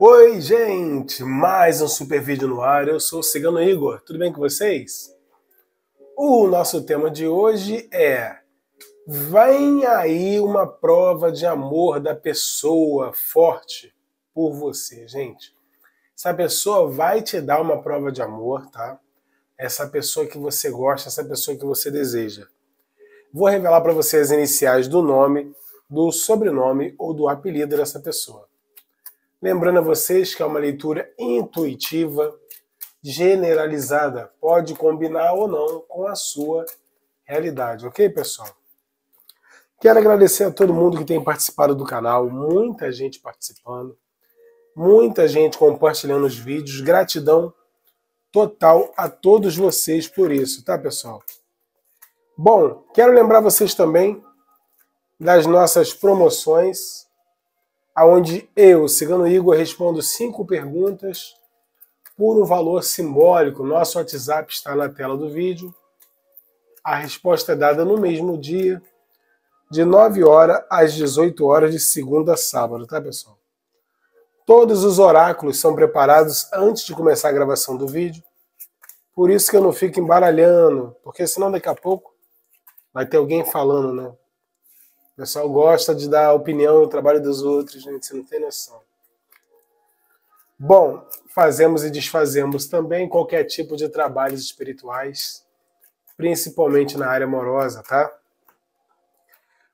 Oi, gente! Mais um super vídeo no ar. Eu sou o Cigano Igor. Tudo bem com vocês? O nosso tema de hoje é: Vem aí uma prova de amor da pessoa forte por você, gente. Essa pessoa vai te dar uma prova de amor, tá? Essa pessoa que você gosta, essa pessoa que você deseja. Vou revelar para vocês as iniciais do nome, do sobrenome ou do apelido dessa pessoa. Lembrando a vocês que é uma leitura intuitiva, generalizada, pode combinar ou não com a sua realidade, ok, pessoal? Quero agradecer a todo mundo que tem participado do canal, muita gente participando, muita gente compartilhando os vídeos. Gratidão total a todos vocês por isso, tá, pessoal? Bom, quero lembrar vocês também das nossas promoções aonde eu, Cigano Igor, respondo cinco perguntas por um valor simbólico. Nosso WhatsApp está na tela do vídeo. A resposta é dada no mesmo dia, de 9 horas às 18 horas de segunda a sábado, tá, pessoal? Todos os oráculos são preparados antes de começar a gravação do vídeo. Por isso que eu não fico embaralhando, porque senão daqui a pouco vai ter alguém falando, né? O pessoal gosta de dar opinião no trabalho dos outros, gente, você não tem noção. Bom, fazemos e desfazemos também qualquer tipo de trabalhos espirituais, principalmente na área amorosa, tá?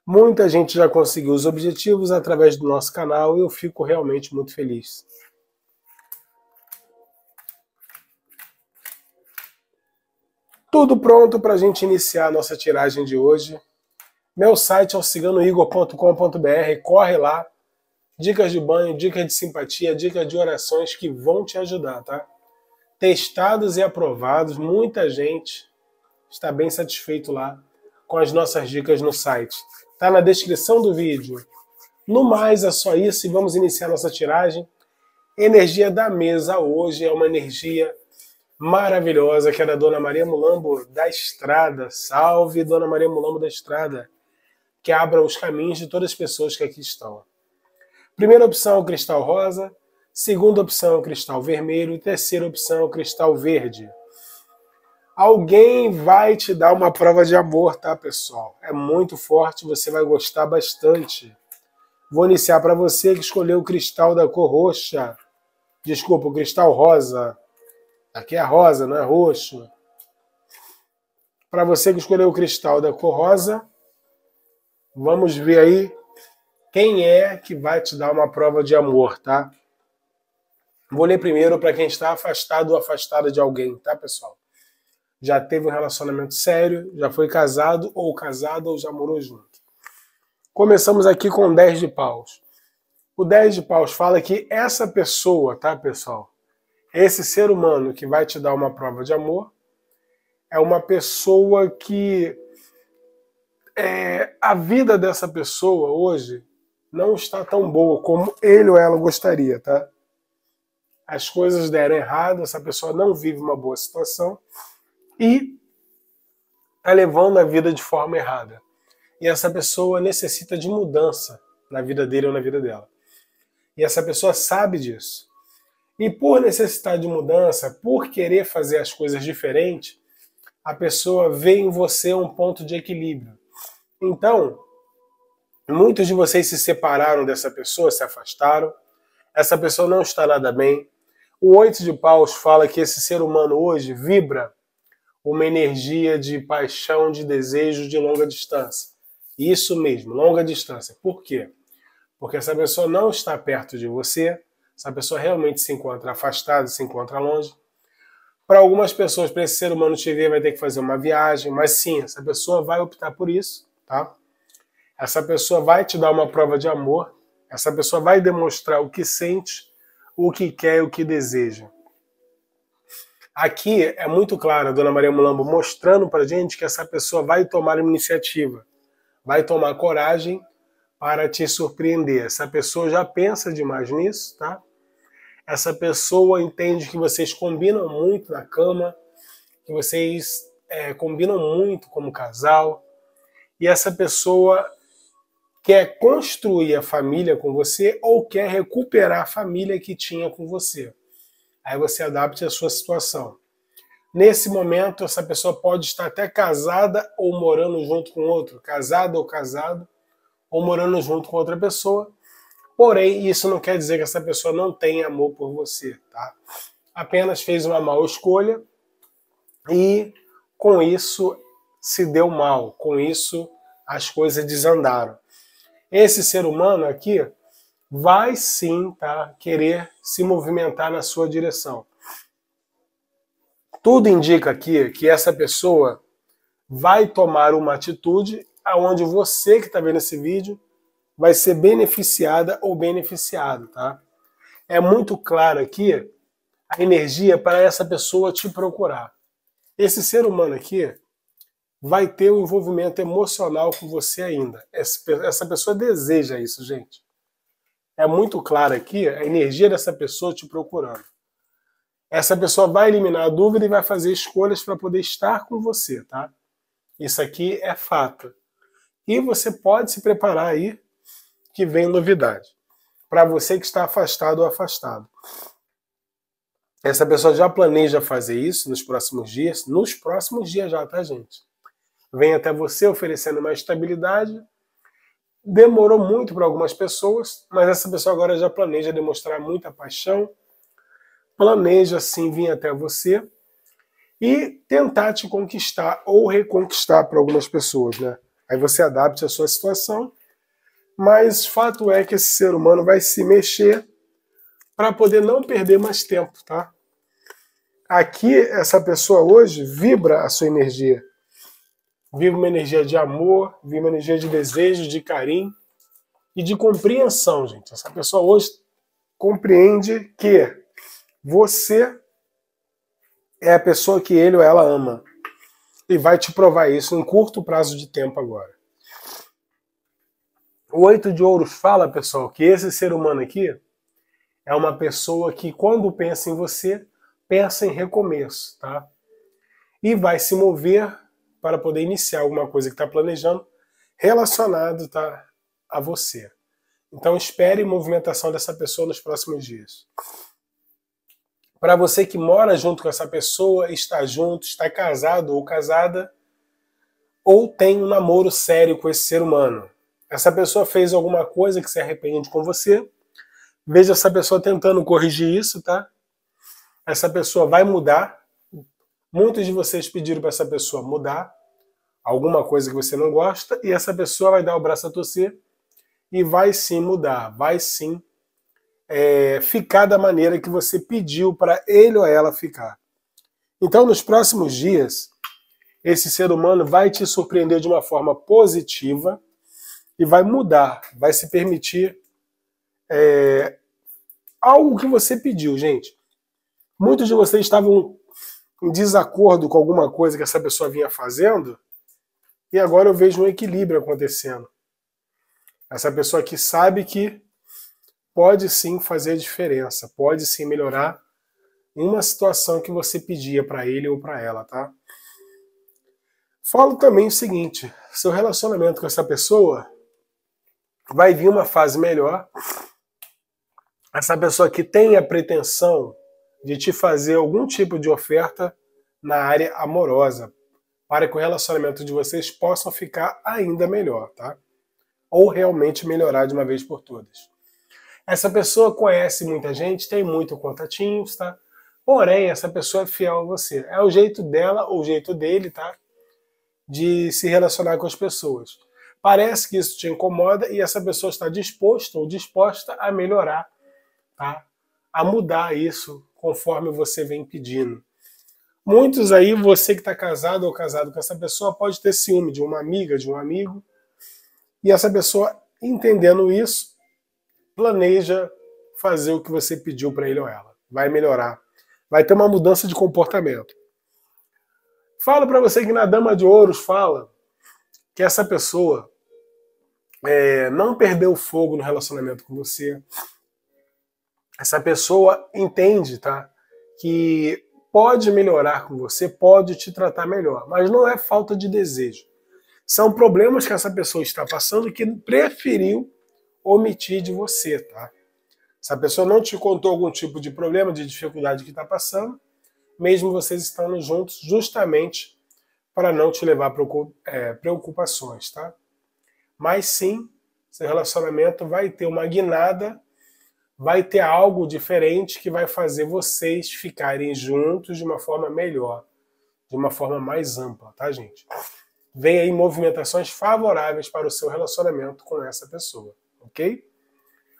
Muita gente já conseguiu os objetivos através do nosso canal e eu fico realmente muito feliz. Tudo pronto para a gente iniciar a nossa tiragem de hoje. Meu site é o ciganoigor.com.br, corre lá. Dicas de banho, dicas de simpatia, dicas de orações que vão te ajudar, tá? Testados e aprovados, muita gente está bem satisfeito lá com as nossas dicas no site. Tá na descrição do vídeo. No mais, é só isso e vamos iniciar nossa tiragem. Energia da mesa hoje é uma energia maravilhosa que é da Dona Maria Mulambo da Estrada. Salve, Dona Maria Mulambo da Estrada que abra os caminhos de todas as pessoas que aqui estão. Primeira opção, o cristal rosa. Segunda opção, o cristal vermelho. Terceira opção, o cristal verde. Alguém vai te dar uma prova de amor, tá, pessoal? É muito forte, você vai gostar bastante. Vou iniciar para você que escolheu o cristal da cor roxa. Desculpa, o cristal rosa. Aqui é rosa, não é roxo. Para você que escolheu o cristal da cor rosa, Vamos ver aí quem é que vai te dar uma prova de amor, tá? Vou ler primeiro para quem está afastado ou afastada de alguém, tá, pessoal? Já teve um relacionamento sério, já foi casado ou casada ou já morou junto. Começamos aqui com 10 de paus. O 10 de paus fala que essa pessoa, tá, pessoal? Esse ser humano que vai te dar uma prova de amor é uma pessoa que é, a vida dessa pessoa hoje não está tão boa como ele ou ela gostaria, tá? As coisas deram errado, essa pessoa não vive uma boa situação e está levando a vida de forma errada. E essa pessoa necessita de mudança na vida dele ou na vida dela. E essa pessoa sabe disso. E por necessitar de mudança, por querer fazer as coisas diferente, a pessoa vê em você um ponto de equilíbrio. Então, muitos de vocês se separaram dessa pessoa, se afastaram. Essa pessoa não está nada bem. O oito de paus fala que esse ser humano hoje vibra uma energia de paixão, de desejo de longa distância. Isso mesmo, longa distância. Por quê? Porque essa pessoa não está perto de você, essa pessoa realmente se encontra afastada, se encontra longe. Para algumas pessoas, para esse ser humano te ver, vai ter que fazer uma viagem, mas sim, essa pessoa vai optar por isso tá? Essa pessoa vai te dar uma prova de amor, essa pessoa vai demonstrar o que sente, o que quer e o que deseja. Aqui é muito clara a Dona Maria Mulambo mostrando para gente que essa pessoa vai tomar iniciativa, vai tomar coragem para te surpreender. Essa pessoa já pensa demais nisso, tá? Essa pessoa entende que vocês combinam muito na cama, que vocês é, combinam muito como casal, e essa pessoa quer construir a família com você ou quer recuperar a família que tinha com você. Aí você adapte a sua situação. Nesse momento, essa pessoa pode estar até casada ou morando junto com outro, casada ou casado, ou morando junto com outra pessoa. Porém, isso não quer dizer que essa pessoa não tem amor por você, tá? Apenas fez uma mal escolha e com isso se deu mal, com isso as coisas desandaram. Esse ser humano aqui vai sim tá, querer se movimentar na sua direção. Tudo indica aqui que essa pessoa vai tomar uma atitude aonde você que está vendo esse vídeo vai ser beneficiada ou beneficiado, tá? É muito claro aqui a energia para essa pessoa te procurar. Esse ser humano aqui, vai ter um envolvimento emocional com você ainda. Essa pessoa deseja isso, gente. É muito claro aqui a energia dessa pessoa te procurando. Essa pessoa vai eliminar a dúvida e vai fazer escolhas para poder estar com você, tá? Isso aqui é fato. E você pode se preparar aí que vem novidade. Para você que está afastado ou afastado. Essa pessoa já planeja fazer isso nos próximos dias, nos próximos dias já, tá, gente? vem até você oferecendo uma estabilidade. Demorou muito para algumas pessoas, mas essa pessoa agora já planeja demonstrar muita paixão, planeja sim vir até você e tentar te conquistar ou reconquistar para algumas pessoas, né? Aí você adapte a sua situação, mas fato é que esse ser humano vai se mexer para poder não perder mais tempo, tá? Aqui essa pessoa hoje vibra a sua energia, Viva uma energia de amor, viva uma energia de desejo, de carinho e de compreensão, gente. Essa pessoa hoje compreende que você é a pessoa que ele ou ela ama. E vai te provar isso em curto prazo de tempo agora. O Oito de Ouros fala, pessoal, que esse ser humano aqui é uma pessoa que, quando pensa em você, pensa em recomeço, tá? E vai se mover para poder iniciar alguma coisa que está planejando relacionado tá, a você. Então espere movimentação dessa pessoa nos próximos dias. Para você que mora junto com essa pessoa, está junto, está casado ou casada, ou tem um namoro sério com esse ser humano. Essa pessoa fez alguma coisa que se arrepende com você. Veja essa pessoa tentando corrigir isso, tá? Essa pessoa vai mudar. Muitos de vocês pediram para essa pessoa mudar alguma coisa que você não gosta e essa pessoa vai dar o braço a torcer e vai sim mudar, vai sim é, ficar da maneira que você pediu para ele ou ela ficar. Então, nos próximos dias, esse ser humano vai te surpreender de uma forma positiva e vai mudar, vai se permitir é, algo que você pediu, gente. Muitos de vocês estavam em desacordo com alguma coisa que essa pessoa vinha fazendo e agora eu vejo um equilíbrio acontecendo. Essa pessoa que sabe que pode sim fazer diferença, pode sim melhorar uma situação que você pedia para ele ou para ela, tá? Falo também o seguinte: seu relacionamento com essa pessoa vai vir uma fase melhor. Essa pessoa que tem a pretensão de te fazer algum tipo de oferta na área amorosa, para que o relacionamento de vocês possa ficar ainda melhor, tá? Ou realmente melhorar de uma vez por todas. Essa pessoa conhece muita gente, tem muito contatinhos, tá? Porém, essa pessoa é fiel a você. É o jeito dela ou o jeito dele, tá? De se relacionar com as pessoas. Parece que isso te incomoda e essa pessoa está disposta ou disposta a melhorar, tá? A mudar isso conforme você vem pedindo. Muitos aí, você que está casado ou casado com essa pessoa, pode ter ciúme de uma amiga, de um amigo. E essa pessoa, entendendo isso, planeja fazer o que você pediu para ele ou ela. Vai melhorar. Vai ter uma mudança de comportamento. Falo para você que na Dama de Ouros fala que essa pessoa é, não perdeu o fogo no relacionamento com você. Essa pessoa entende, tá? Que pode melhorar com você, pode te tratar melhor, mas não é falta de desejo. São problemas que essa pessoa está passando que preferiu omitir de você, tá? Se a pessoa não te contou algum tipo de problema, de dificuldade que está passando, mesmo vocês estando juntos, justamente para não te levar é, preocupações, tá? Mas sim, seu relacionamento vai ter uma guinada vai ter algo diferente que vai fazer vocês ficarem juntos de uma forma melhor, de uma forma mais ampla, tá, gente? Vem aí movimentações favoráveis para o seu relacionamento com essa pessoa, ok?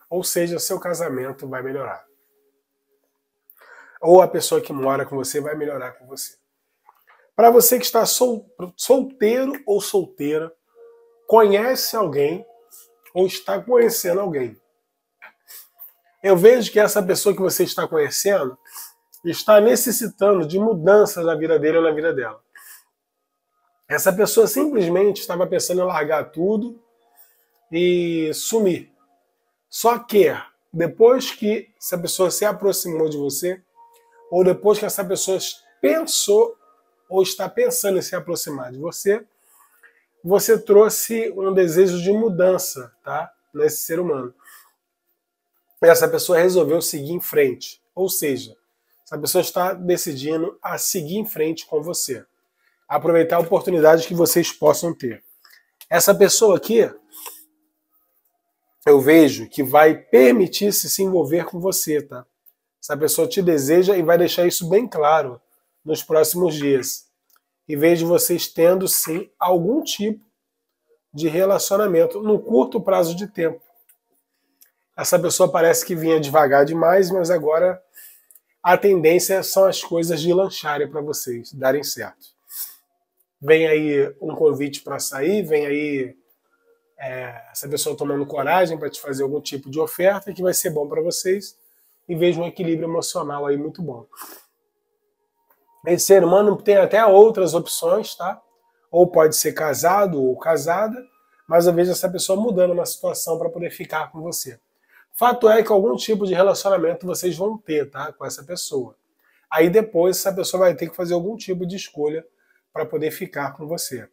Ou seja, seu casamento vai melhorar. Ou a pessoa que mora com você vai melhorar com você. Para você que está sol, solteiro ou solteira, conhece alguém ou está conhecendo alguém eu vejo que essa pessoa que você está conhecendo está necessitando de mudanças na vida dele ou na vida dela. Essa pessoa simplesmente estava pensando em largar tudo e sumir. Só que depois que essa pessoa se aproximou de você, ou depois que essa pessoa pensou ou está pensando em se aproximar de você, você trouxe um desejo de mudança, tá, nesse ser humano essa pessoa resolveu seguir em frente. Ou seja, essa pessoa está decidindo a seguir em frente com você. Aproveitar oportunidades que vocês possam ter. Essa pessoa aqui, eu vejo que vai permitir-se se envolver com você, tá? Essa pessoa te deseja e vai deixar isso bem claro nos próximos dias. E vejo vocês tendo sim algum tipo de relacionamento no curto prazo de tempo essa pessoa parece que vinha devagar demais, mas agora a tendência são as coisas de lancharem para vocês, darem certo. Vem aí um convite para sair, vem aí é, essa pessoa tomando coragem para te fazer algum tipo de oferta que vai ser bom para vocês e vejo um equilíbrio emocional aí muito bom. Esse ser humano tem até outras opções, tá? Ou pode ser casado ou casada, mas eu vejo essa pessoa mudando uma situação para poder ficar com você. Fato é que algum tipo de relacionamento vocês vão ter, tá? Com essa pessoa. Aí depois essa pessoa vai ter que fazer algum tipo de escolha para poder ficar com você.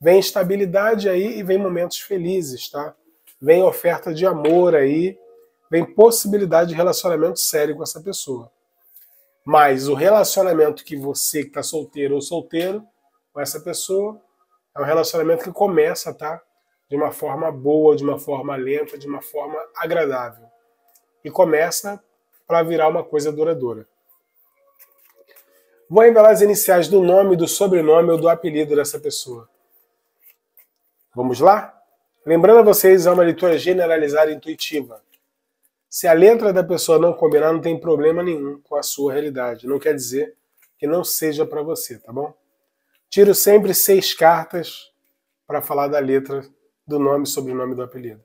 Vem estabilidade aí e vem momentos felizes, tá? Vem oferta de amor aí, vem possibilidade de relacionamento sério com essa pessoa. Mas o relacionamento que você que está solteiro ou solteiro com essa pessoa é um relacionamento que começa, tá? de uma forma boa, de uma forma lenta, de uma forma agradável. E começa para virar uma coisa duradoura. Vou revelar as iniciais do nome, do sobrenome ou do apelido dessa pessoa. Vamos lá? Lembrando a vocês, é uma leitura generalizada e intuitiva. Se a letra da pessoa não combinar, não tem problema nenhum com a sua realidade. Não quer dizer que não seja para você, tá bom? Tiro sempre seis cartas para falar da letra do nome e sobrenome do apelido.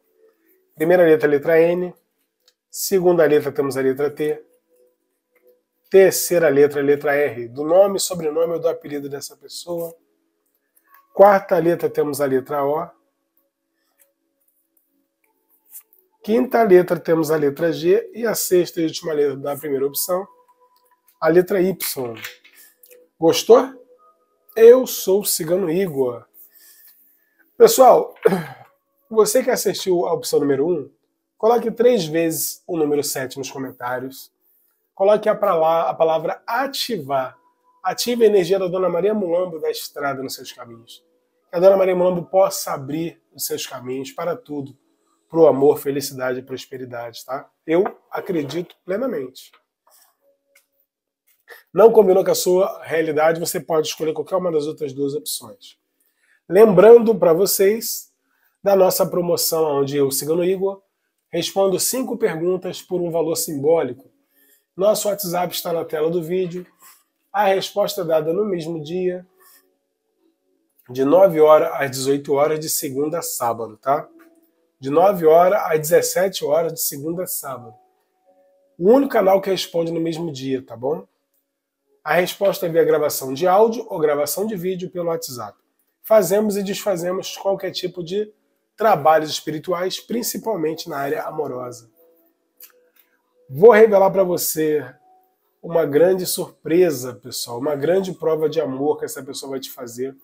Primeira letra, letra N. Segunda letra, temos a letra T. Terceira letra, letra R, do nome, sobrenome ou do apelido dessa pessoa. Quarta letra, temos a letra O. Quinta letra, temos a letra G. E a sexta e última letra da primeira opção, a letra Y. Gostou? Eu sou o Cigano Igor. Pessoal, você que assistiu a opção número 1, coloque três vezes o número 7 nos comentários. Coloque a, a palavra ativar. Ative a energia da Dona Maria Mulambo da estrada nos seus caminhos. Que a Dona Maria Mulambo possa abrir os seus caminhos para tudo, para o amor, felicidade e prosperidade, tá? Eu acredito plenamente. Não combinou com a sua realidade, você pode escolher qualquer uma das outras duas opções. Lembrando para vocês da nossa promoção, onde eu, Cigano Igor, respondo cinco perguntas por um valor simbólico. Nosso WhatsApp está na tela do vídeo. A resposta é dada no mesmo dia, de 9 horas às 18 horas, de segunda a sábado, tá? De 9 horas às 17 horas, de segunda a sábado. O único canal que responde no mesmo dia, tá bom? A resposta é via gravação de áudio ou gravação de vídeo pelo WhatsApp fazemos e desfazemos qualquer tipo de trabalhos espirituais, principalmente na área amorosa. Vou revelar para você uma grande surpresa, pessoal, uma grande prova de amor que essa pessoa vai te fazer.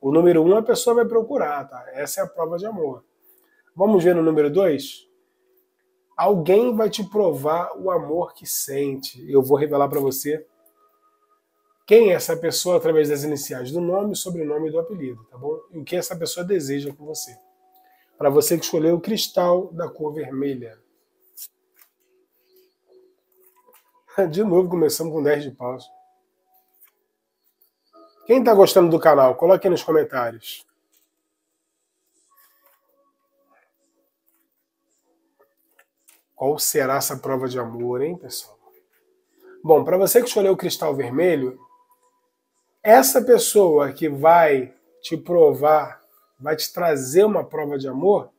O número um, a pessoa vai procurar, tá? Essa é a prova de amor. Vamos ver no número dois? Alguém vai te provar o amor que sente. Eu vou revelar para você quem é essa pessoa através das iniciais do nome, sobrenome e do apelido, tá bom? E o que essa pessoa deseja com você. Para você que escolheu o cristal da cor vermelha. De novo, começamos com 10 de paus. Quem está gostando do canal, coloque aí nos comentários. Qual será essa prova de amor, hein, pessoal? Bom, para você que escolheu o cristal vermelho, essa pessoa que vai te provar, vai te trazer uma prova de amor,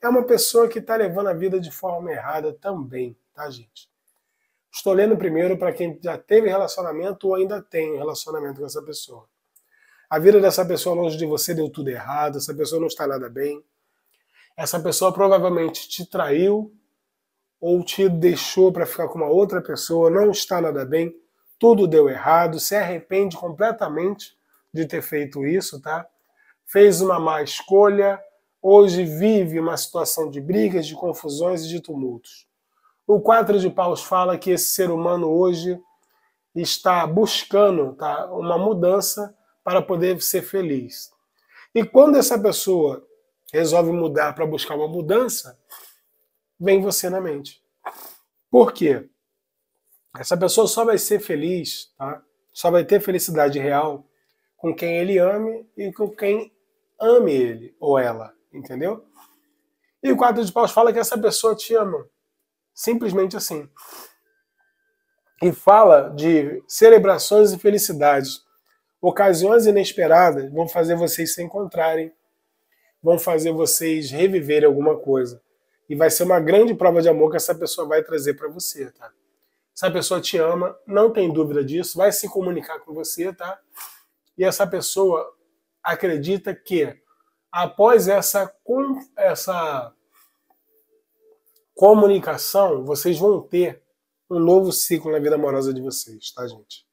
é uma pessoa que está levando a vida de forma errada também, tá, gente? Estou lendo primeiro para quem já teve relacionamento ou ainda tem relacionamento com essa pessoa. A vida dessa pessoa longe de você deu tudo errado, essa pessoa não está nada bem. Essa pessoa provavelmente te traiu ou te deixou para ficar com uma outra pessoa, não está nada bem tudo deu errado, se arrepende completamente de ter feito isso, tá? Fez uma má escolha, hoje vive uma situação de brigas, de confusões e de tumultos. O quadro de Paus fala que esse ser humano hoje está buscando tá, uma mudança para poder ser feliz. E quando essa pessoa resolve mudar para buscar uma mudança, vem você na mente. Por quê? Essa pessoa só vai ser feliz, tá? só vai ter felicidade real com quem ele ame e com quem ame ele ou ela, entendeu? E o quadro de paus fala que essa pessoa te ama, simplesmente assim. E fala de celebrações e felicidades. Ocasiões inesperadas vão fazer vocês se encontrarem, vão fazer vocês reviverem alguma coisa. E vai ser uma grande prova de amor que essa pessoa vai trazer para você, tá? Essa pessoa te ama, não tem dúvida disso, vai se comunicar com você, tá? E essa pessoa acredita que após essa, essa comunicação, vocês vão ter um novo ciclo na vida amorosa de vocês, tá, gente?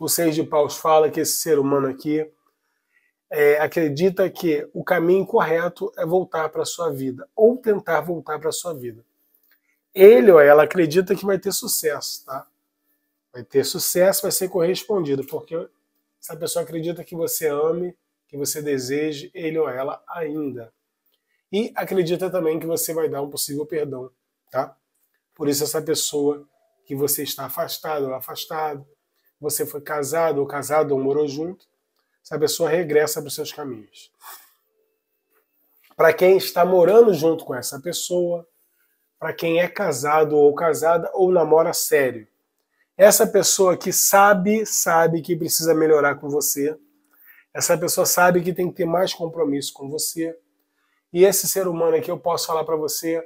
O Seis de Paus fala que esse ser humano aqui é, acredita que o caminho correto é voltar para sua vida ou tentar voltar para sua vida ele ou ela acredita que vai ter sucesso, tá? Vai ter sucesso, vai ser correspondido, porque essa pessoa acredita que você ame, que você deseje ele ou ela ainda. E acredita também que você vai dar um possível perdão, tá? Por isso essa pessoa que você está afastado ou afastado, você foi casado ou casado ou morou junto, essa pessoa regressa para os seus caminhos. Para quem está morando junto com essa pessoa, para quem é casado ou casada ou namora sério. Essa pessoa que sabe, sabe que precisa melhorar com você. Essa pessoa sabe que tem que ter mais compromisso com você. E esse ser humano aqui eu posso falar para você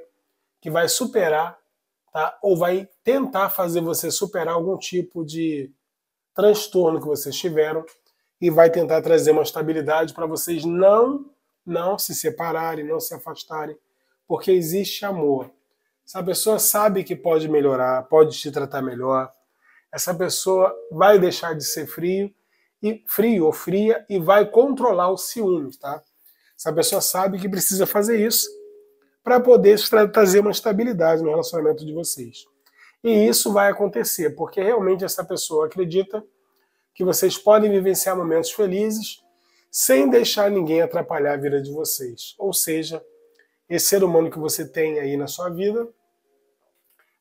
que vai superar, tá? Ou vai tentar fazer você superar algum tipo de transtorno que vocês tiveram e vai tentar trazer uma estabilidade para vocês não não se separarem, não se afastarem, porque existe amor. Essa pessoa sabe que pode melhorar, pode te tratar melhor. Essa pessoa vai deixar de ser frio e frio ou fria e vai controlar o ciúme, tá? Essa pessoa sabe que precisa fazer isso para poder trazer uma estabilidade no relacionamento de vocês. E isso vai acontecer, porque realmente essa pessoa acredita que vocês podem vivenciar momentos felizes sem deixar ninguém atrapalhar a vida de vocês. Ou seja, esse ser humano que você tem aí na sua vida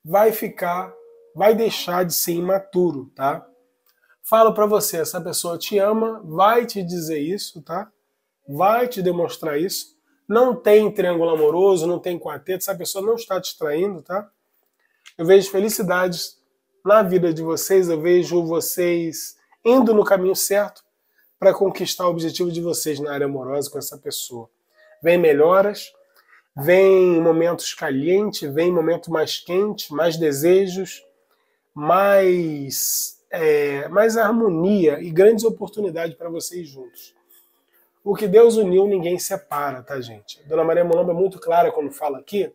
vai ficar, vai deixar de ser imaturo, tá? Falo para você, essa pessoa te ama, vai te dizer isso, tá? Vai te demonstrar isso. Não tem triângulo amoroso, não tem quarteto, essa pessoa não está te traindo, tá? Eu vejo felicidades na vida de vocês, eu vejo vocês indo no caminho certo para conquistar o objetivo de vocês na área amorosa com essa pessoa. Vem melhoras, Vem momentos calientes, vem momento mais quente, mais desejos, mais, é, mais harmonia e grandes oportunidades para vocês juntos. O que Deus uniu, ninguém separa, tá, gente? Dona Maria Molomba é muito clara quando fala aqui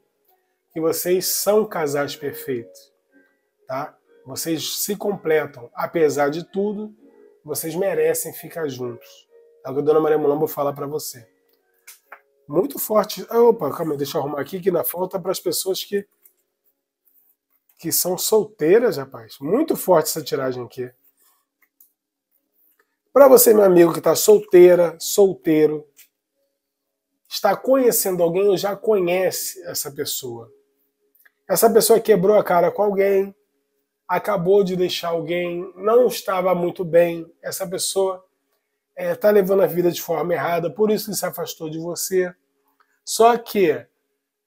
que vocês são casais perfeitos, tá? Vocês se completam. Apesar de tudo, vocês merecem ficar juntos. É o que a Dona Maria Molomba fala para você muito forte, ah, Opa, calma deixa eu arrumar aqui que na falta para as pessoas que que são solteiras, rapaz. Muito forte essa tiragem aqui. Para você, meu amigo, que está solteira, solteiro, está conhecendo alguém ou já conhece essa pessoa. Essa pessoa quebrou a cara com alguém, acabou de deixar alguém, não estava muito bem. Essa pessoa está é, tá levando a vida de forma errada, por isso ele se afastou de você. Só que,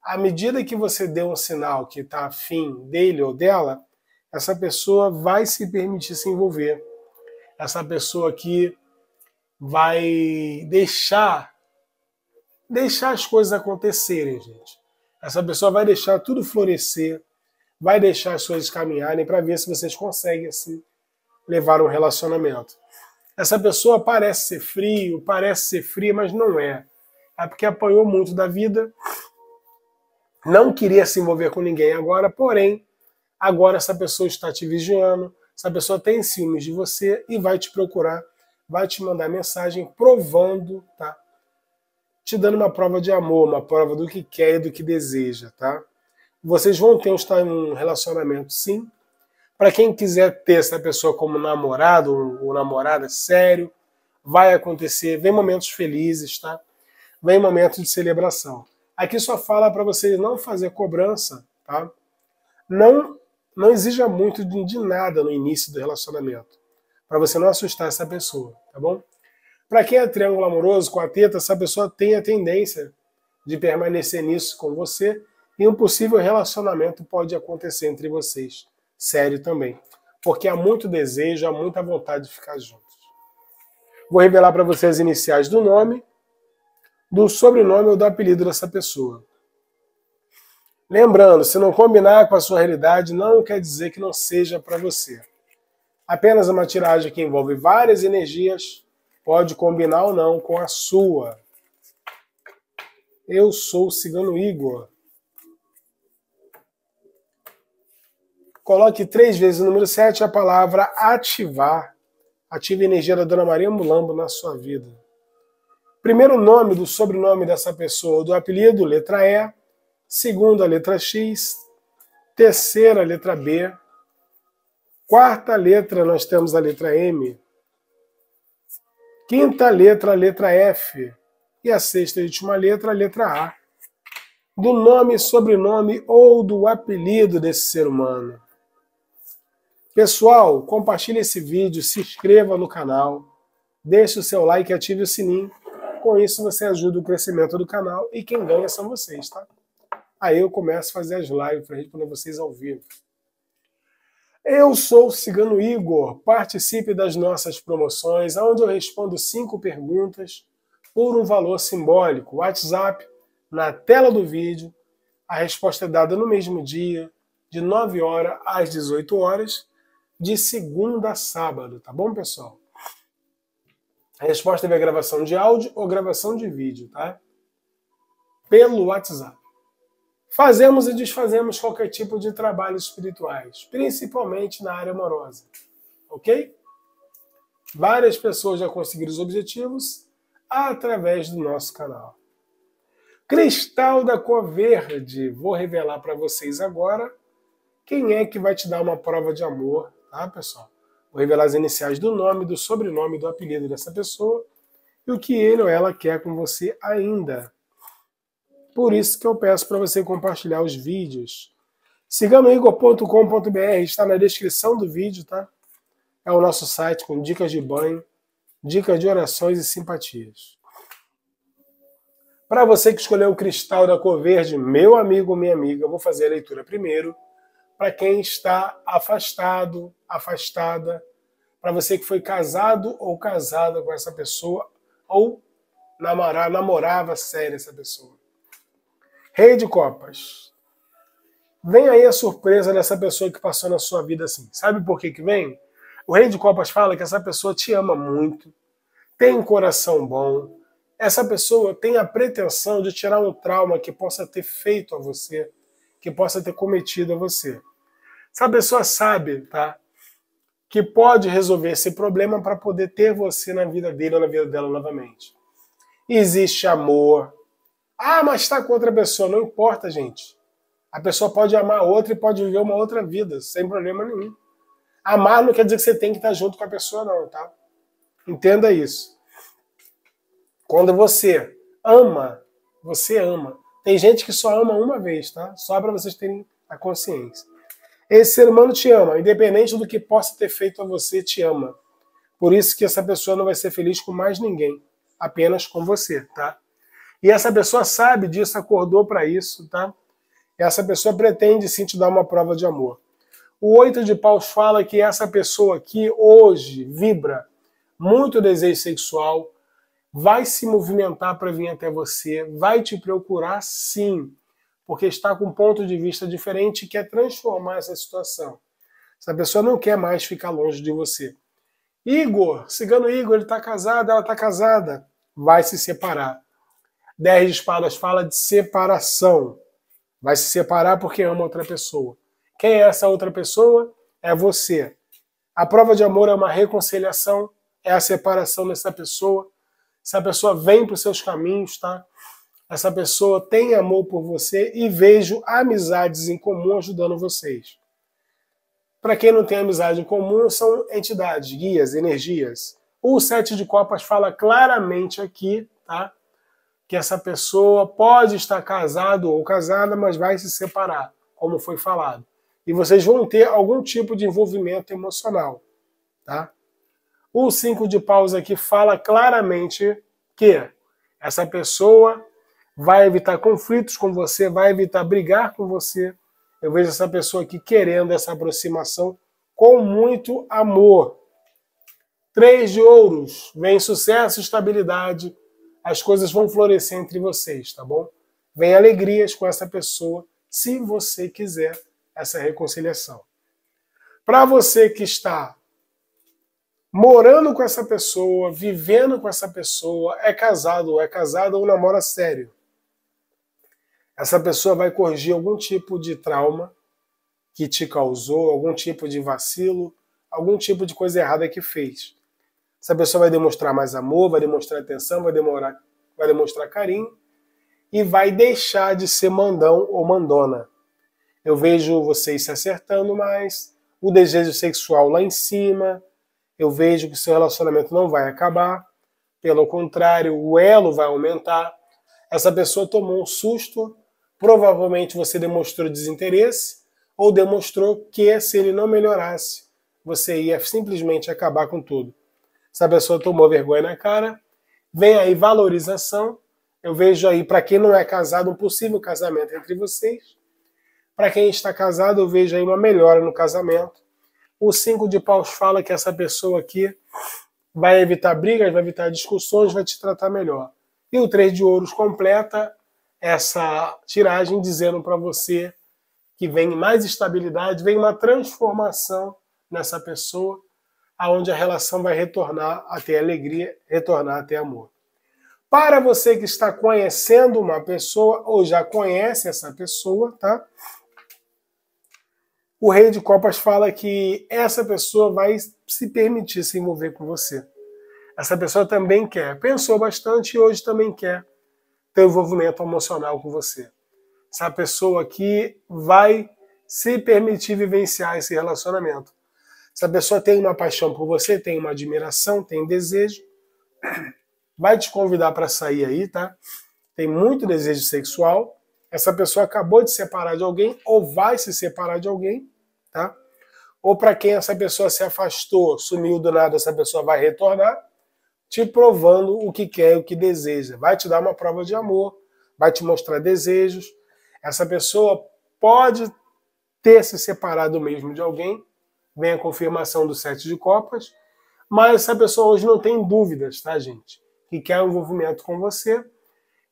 à medida que você deu um sinal que está afim dele ou dela, essa pessoa vai se permitir se envolver. Essa pessoa aqui vai deixar deixar as coisas acontecerem, gente. Essa pessoa vai deixar tudo florescer, vai deixar as coisas caminharem para ver se vocês conseguem assim levar um relacionamento. Essa pessoa parece ser frio, parece ser fria, mas não é. É porque apanhou muito da vida, não queria se envolver com ninguém agora, porém, agora essa pessoa está te vigiando, essa pessoa tem ciúmes de você e vai te procurar, vai te mandar mensagem provando, tá? Te dando uma prova de amor, uma prova do que quer e do que deseja, tá? Vocês vão ter um relacionamento, sim, para quem quiser ter essa pessoa como namorado ou namorada sério, vai acontecer, vem momentos felizes, tá? Vem momentos de celebração. Aqui só fala para você não fazer cobrança, tá? Não não exija muito de nada no início do relacionamento, para você não assustar essa pessoa, tá bom? Para quem é triângulo amoroso, com a teta, essa pessoa tem a tendência de permanecer nisso com você e um possível relacionamento pode acontecer entre vocês sério também. Porque há muito desejo, há muita vontade de ficar juntos. Vou revelar para vocês as iniciais do nome, do sobrenome ou do apelido dessa pessoa. Lembrando, se não combinar com a sua realidade, não quer dizer que não seja para você. Apenas uma tiragem que envolve várias energias pode combinar ou não com a sua. Eu sou o Cigano Igor. Coloque três vezes o número 7 a palavra ativar. Ative a energia da Dona Maria Mulambo na sua vida. Primeiro nome do sobrenome dessa pessoa, do apelido, letra E. Segunda, letra X. Terceira, letra B. Quarta letra, nós temos a letra M. Quinta letra, letra F. E a sexta e última letra, a letra A. Do nome, sobrenome ou do apelido desse ser humano. Pessoal, compartilhe esse vídeo, se inscreva no canal, deixe o seu like e ative o sininho. Com isso você ajuda o crescimento do canal e quem ganha são vocês, tá? Aí eu começo a fazer as lives para responder vocês ao vivo. Eu sou o Cigano Igor, participe das nossas promoções, onde eu respondo cinco perguntas por um valor simbólico. WhatsApp, na tela do vídeo, a resposta é dada no mesmo dia, de 9 horas às 18 horas, de segunda a sábado, tá bom, pessoal? A resposta é gravação de áudio ou gravação de vídeo, tá? Pelo WhatsApp. Fazemos e desfazemos qualquer tipo de trabalhos espirituais, principalmente na área amorosa, ok? Várias pessoas já conseguiram os objetivos através do nosso canal. Cristal da cor verde, vou revelar para vocês agora quem é que vai te dar uma prova de amor tá, pessoal? Vou revelar as iniciais do nome, do sobrenome, do apelido dessa pessoa e o que ele ou ela quer com você ainda. Por isso que eu peço para você compartilhar os vídeos. Igor.com.br está na descrição do vídeo, tá? É o nosso site com dicas de banho, dicas de orações e simpatias. Para você que escolheu o cristal da cor verde, meu amigo, minha amiga, eu vou fazer a leitura primeiro para quem está afastado, afastada, para você que foi casado ou casada com essa pessoa, ou namorar, namorava sério essa pessoa. Rei de Copas. Vem aí a surpresa dessa pessoa que passou na sua vida assim. Sabe por que, que vem? O Rei de Copas fala que essa pessoa te ama muito, tem um coração bom, essa pessoa tem a pretensão de tirar um trauma que possa ter feito a você, que possa ter cometido a você. Essa pessoa sabe, tá? Que pode resolver esse problema para poder ter você na vida dele ou na vida dela novamente. Existe amor. Ah, mas está com outra pessoa. Não importa, gente. A pessoa pode amar outra e pode viver uma outra vida, sem problema nenhum. Amar não quer dizer que você tem que estar junto com a pessoa, não, tá? Entenda isso. Quando você ama, você ama. Tem gente que só ama uma vez, tá? Só para vocês terem a consciência. Esse ser humano te ama, independente do que possa ter feito a você, te ama. Por isso que essa pessoa não vai ser feliz com mais ninguém, apenas com você, tá? E essa pessoa sabe disso, acordou para isso, tá? Essa pessoa pretende sim te dar uma prova de amor. O oito de paus fala que essa pessoa que hoje vibra muito desejo sexual vai se movimentar para vir até você, vai te procurar sim porque está com um ponto de vista diferente e quer é transformar essa situação. Essa pessoa não quer mais ficar longe de você. Igor, cigano Igor, ele está casado, ela está casada, vai se separar. Dez de espadas fala de separação. Vai se separar porque ama outra pessoa. Quem é essa outra pessoa? É você. A prova de amor é uma reconciliação, é a separação dessa pessoa. Essa pessoa vem para os seus caminhos, tá? Essa pessoa tem amor por você e vejo amizades em comum ajudando vocês. Para quem não tem amizade em comum, são entidades, guias, energias. O Sete de Copas fala claramente aqui, tá? Que essa pessoa pode estar casado ou casada, mas vai se separar, como foi falado. E vocês vão ter algum tipo de envolvimento emocional, tá? O Cinco de Paus aqui fala claramente que essa pessoa vai evitar conflitos com você, vai evitar brigar com você. Eu vejo essa pessoa aqui querendo essa aproximação com muito amor. Três de ouros, vem sucesso estabilidade. As coisas vão florescer entre vocês, tá bom? Vem alegrias com essa pessoa, se você quiser essa reconciliação. Para você que está morando com essa pessoa, vivendo com essa pessoa, é casado, é casado ou namora sério essa pessoa vai corrigir algum tipo de trauma que te causou, algum tipo de vacilo, algum tipo de coisa errada que fez. Essa pessoa vai demonstrar mais amor, vai demonstrar atenção, vai, demorar, vai demonstrar carinho e vai deixar de ser mandão ou mandona. Eu vejo vocês se acertando mais, o desejo sexual lá em cima, eu vejo que seu relacionamento não vai acabar, pelo contrário, o elo vai aumentar. Essa pessoa tomou um susto Provavelmente você demonstrou desinteresse ou demonstrou que se ele não melhorasse, você ia simplesmente acabar com tudo. Se a pessoa tomou vergonha na cara, vem aí valorização. Eu vejo aí, para quem não é casado, um possível casamento entre vocês. Para quem está casado, eu vejo aí uma melhora no casamento. O cinco de paus fala que essa pessoa aqui vai evitar brigas, vai evitar discussões, vai te tratar melhor. E o três de ouros completa essa tiragem dizendo para você que vem mais estabilidade, vem uma transformação nessa pessoa, aonde a relação vai retornar até alegria, retornar até amor. Para você que está conhecendo uma pessoa ou já conhece essa pessoa, tá? O Rei de Copas fala que essa pessoa vai se permitir se envolver com você. Essa pessoa também quer, pensou bastante e hoje também quer teu envolvimento emocional com você. Essa pessoa que vai se permitir vivenciar esse relacionamento. Se a pessoa tem uma paixão por você, tem uma admiração, tem desejo, vai te convidar para sair aí, tá? Tem muito desejo sexual. Essa pessoa acabou de separar de alguém ou vai se separar de alguém, tá? Ou para quem essa pessoa se afastou, sumiu do nada, essa pessoa vai retornar te provando o que quer e o que deseja. Vai te dar uma prova de amor, vai te mostrar desejos. Essa pessoa pode ter se separado mesmo de alguém, vem a confirmação do sete de copas, mas essa pessoa hoje não tem dúvidas, tá, gente? Que quer um envolvimento com você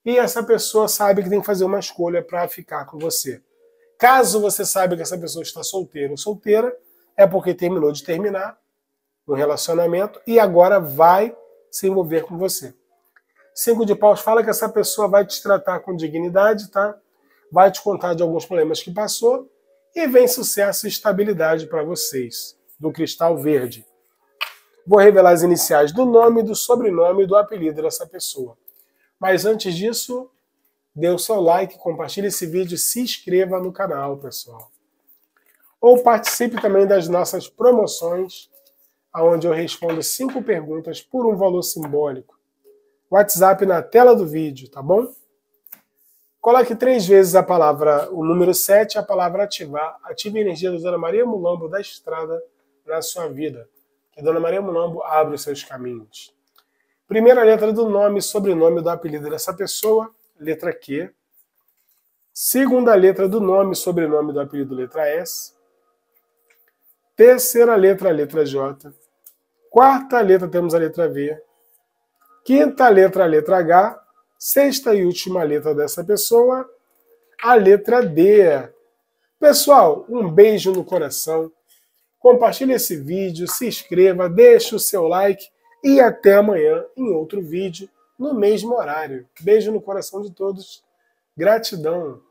e essa pessoa sabe que tem que fazer uma escolha para ficar com você. Caso você saiba que essa pessoa está solteira ou solteira, é porque terminou de terminar um relacionamento e agora vai se envolver com você. Cinco de paus fala que essa pessoa vai te tratar com dignidade, tá? Vai te contar de alguns problemas que passou e vem sucesso e estabilidade para vocês, do cristal verde. Vou revelar as iniciais do nome, do sobrenome e do apelido dessa pessoa. Mas antes disso, dê o seu like, compartilhe esse vídeo, se inscreva no canal, pessoal. Ou participe também das nossas promoções onde eu respondo cinco perguntas por um valor simbólico. WhatsApp na tela do vídeo, tá bom? Coloque três vezes a palavra, o número 7, a palavra ativar. Ative a energia da Dona Maria Mulambo da Estrada na sua vida. Que Dona Maria Mulambo abre os seus caminhos. Primeira letra do nome, sobrenome do apelido dessa pessoa, letra Q. Segunda letra do nome, sobrenome do apelido, letra S. Terceira letra, a letra J. Quarta letra, temos a letra V. Quinta letra, a letra H. Sexta e última letra dessa pessoa, a letra D. Pessoal, um beijo no coração. Compartilhe esse vídeo, se inscreva, deixe o seu like e até amanhã em outro vídeo, no mesmo horário. Beijo no coração de todos. Gratidão.